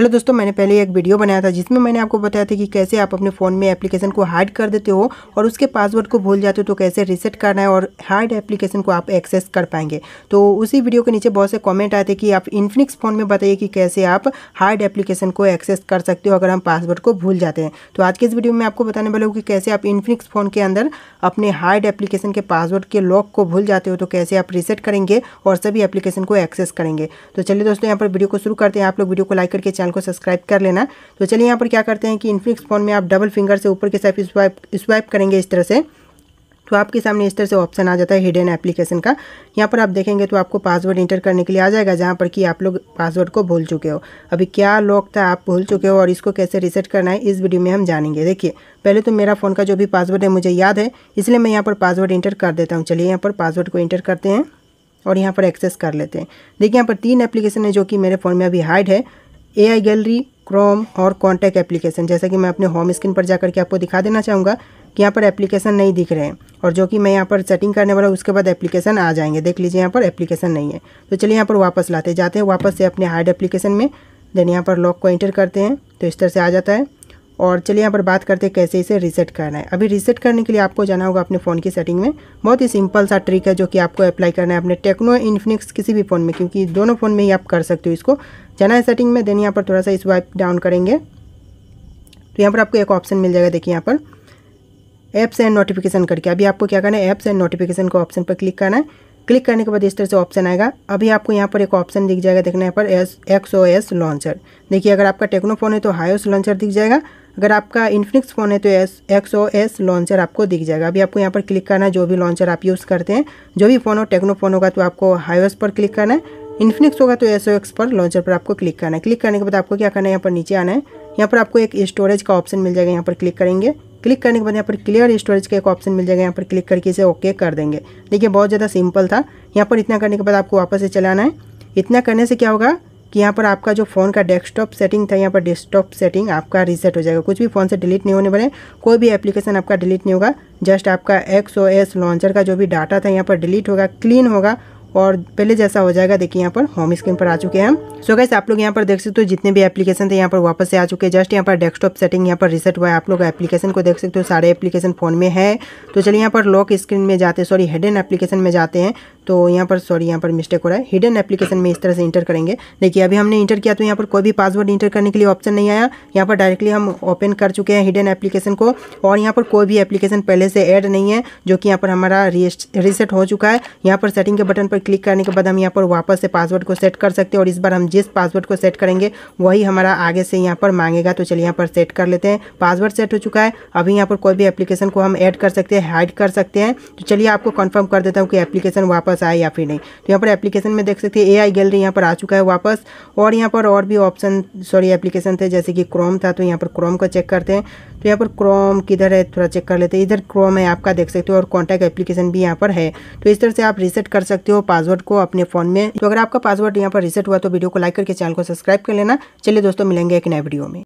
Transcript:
hello दोस्तों मैंने पहले एक वीडियो बनाया था जिसमें मैंने आपको बताया था कि कैसे आप अपने फ़ोन में एप्लीकेशन को हाइड कर देते हो और उसके पासवर्ड को भूल जाते हो तो कैसे रिसेट करना है और हाइड एप्लीकेशन को आप एक्सेस कर पाएंगे तो उसी वीडियो के नीचे बहुत से कॉमेंट आए थे कि आप इन्फिनिक्स फ़ोन में बताइए कि कैसे आप हार्ड एप्लीकेशन को एक्सेस कर सकते हो अगर हम पासवर्ड को भूल जाते हैं तो आज के इस वीडियो में आपको बताने वाले हूँ कि कैसे आप इन्फिनिक्स फ़ोन के अंदर अपने हार्ड एप्लीकेशन के पासवर्ड के लॉक को भूल जाते हो तो कैसे आप रिसेट करेंगे और सभी एप्लीकेशन को एक्सेस करेंगे तो चलिए दोस्तों यहाँ पर वीडियो को शुरू करते हैं आप लोग वीडियो को लाइक करके चैनल चैनल को सब्सक्राइब कर लेना तो चलिए यहाँ पर क्या करते हैं कि इन्फिनिक्स फोन में आप डबल फिंगर से ऊपर के साइड स्वाइप स्वाइप करेंगे इस तरह से तो आपके सामने इस तरह से ऑप्शन आ जाता है हिडन एप्लीकेशन का यहाँ पर आप देखेंगे तो आपको पासवर्ड इंटर करने के लिए आ जाएगा जहाँ पर कि आप लोग पासवर्ड को भूल चुके हो अभी क्या लॉक था आप भूल चुके हो और इसको कैसे रिसेट करना है इस वीडियो में हम जानेंगे देखिए पहले तो मेरा फ़ोन का जो भी पासवर्ड है मुझे याद है इसलिए मैं यहाँ पर पासवर्ड इंटर कर देता हूँ चलिए यहाँ पर पासवर्ड को इंटर करते हैं और यहाँ पर एक्सेस कर लेते हैं देखिए यहाँ पर तीन एप्लीकेशन है जो कि मेरे फ़ोन में अभी हाइड है ए आई गैलरी क्रोम और कॉन्टैक्ट एप्लीकेशन जैसा कि मैं अपने होम स्क्रीन पर जाकर के आपको दिखा देना चाहूँगा कि यहाँ पर एप्लीकेशन नहीं दिख रहे हैं और जो कि मैं यहाँ पर सेटिंग करने वाला हूँ उसके बाद एप्लीकेशन आ जाएंगे देख लीजिए यहाँ पर एप्लीकेशन नहीं है तो चलिए यहाँ पर वापस लाते जाते हैं वापस से अपने हार्ड एप्लीकेशन में देन यहाँ पर लॉक को एंटर करते हैं तो इस तरह से आ जाता है और चलिए यहाँ पर बात करते हैं कैसे इसे रीसेट करना है अभी रीसेट करने के लिए आपको जाना होगा अपने फ़ोन की सेटिंग में बहुत ही सिंपल सा ट्रिक है जो कि आपको अप्लाई करना है अपने टेक्नो इन्फिनिक्स किसी भी फ़ोन में क्योंकि दोनों फ़ोन में ही आप कर सकते हो इसको जाना है सेटिंग में देन यहाँ पर थोड़ा सा इस वाइप डाउन करेंगे तो यहाँ पर आपको एक ऑप्शन मिल जाएगा देखिए यहाँ पर ऐप्स एंड नोटिफिकेशन करके अभी आपको क्या करना है ऐप्स एंड नोटिफिकेशन को ऑप्शन पर क्लिक करना है क्लिक करने के बाद इस तरह से ऑप्शन आएगा अभी आपको यहाँ पर एक ऑप्शन दिख जाएगा देखने यहाँ पर S X O S launcher देखिए अगर आपका टेक्नो फोन है तो हाईओस लॉन्चर दिख जाएगा अगर आपका इन्फिनिक्स फ़ोन है तो S X O S launcher आपको दिख जाएगा अभी आपको यहाँ पर क्लिक करना है जो भी लॉन्चर आप यूज़ करते हैं जो भी फ़ोन हो टेक्नो फोन होगा तो आपको हाईओस पर क्लिक करना है इन्फिनिक्स होगा तो एस ओ एक्स पर लॉन्चर पर आपको क्लिक करना है क्लिक करने के बाद आपको क्या करना है यहाँ पर नीचे आना है यहाँ पर आपको एक स्टोरेज का ऑप्शन मिल जाएगा यहाँ पर क्लिक करेंगे क्लिक करने के बाद यहाँ पर क्लियर स्टोरेज का एक ऑप्शन मिल जाएगा यहाँ पर क्लिक करके इसे ओके कर देंगे देखिए बहुत ज़्यादा सिंपल था यहाँ पर इतना करने के बाद आपको वापस से चलाना है इतना करने से क्या होगा कि यहाँ पर आपका जो फ़ोन का डेस्कटॉप सेटिंग था यहाँ पर डेस्कटॉप सेटिंग आपका रीसेट हो जाएगा कुछ भी फ़ोन से डिलीट नहीं होने वाले कोई भी एप्लीकेशन आपका डिलीट नहीं होगा जस्ट आपका एक्स ओ एस लॉन्चर का जो भी डाटा था यहाँ पर डिलीट होगा क्लीन होगा और पहले जैसा हो जाएगा देखिए यहाँ पर होम स्क्रीन पर आ चुके हैं सो गैस आप लोग यहाँ पर देख सकते हो जितने भी एप्लीकेशन थे यहाँ पर वापस से आ चुके हैं जस्ट यहाँ पर डेस्कटॉप सेटिंग यहाँ पर रिसेट हुआ है आप लोग एप्लीकेशन को देख सकते हो सारे एप्लीकेशन फोन में है तो चलिए यहाँ पर लॉक स्क्रीन में जाते सॉरी हेडन एप्लीकेशन में जाते हैं तो यहाँ पर सॉरी यहाँ पर मिस्टेक हो रहा है हिडन एप्लीकेशन में इस तरह से इंटर करेंगे देखिए अभी हमने इंटर किया तो यहाँ पर कोई भी पासवर्ड इंटर करने के लिए ऑप्शन नहीं आया यहाँ पर डायरेक्टली हम ओपन कर चुके हैं हिडन एप्लीकेशन को और यहाँ पर कोई भी एप्लीकेशन पहले से ऐड नहीं है जो कि यहाँ पर हमारा रीसेट हो चुका है यहाँ पर सेटिंग के बटन पर क्लिक करने के बाद हम यहाँ पर वापस से पासवर्ड को सेट कर सकते हैं और इस बार हम जिस पासवर्ड को सेट करेंगे वही हमारा आगे से यहाँ पर मांगेगा तो चलिए यहाँ पर सेट कर लेते हैं पासवर्ड सेट हो चुका है अभी यहाँ पर कोई भी एप्लीकेशन को हम ऐड कर सकते हैं हाइड कर सकते हैं तो चलिए आपको कन्फर्म कर देता हूँ कि एप्लीकेशन वापस वापस आए या फिर नहीं तो यहाँ पर एप्लीकेशन में देख सकते हैं ए आई गैलरी यहाँ पर आ चुका है वापस और यहाँ पर और भी ऑप्शन सॉरी एप्लीकेशन थे जैसे कि क्रोम था तो यहाँ पर क्रोम का चेक करते हैं तो यहाँ पर क्रोम किधर है थोड़ा चेक कर लेते हैं इधर क्रोम है आपका देख सकते हो और कॉन्टैक्ट एप्लीकेशन भी यहाँ पर है तो इस तरह से आप रिसेट कर सकते हो पासवर्ड को अपने फ़ोन में तो अगर आपका पासवर्ड यहाँ पर रिसेट हुआ तो वीडियो को लाइक करके चैनल को सब्सक्राइब कर लेना चलिए दोस्तों मिलेंगे एक नए वीडियो में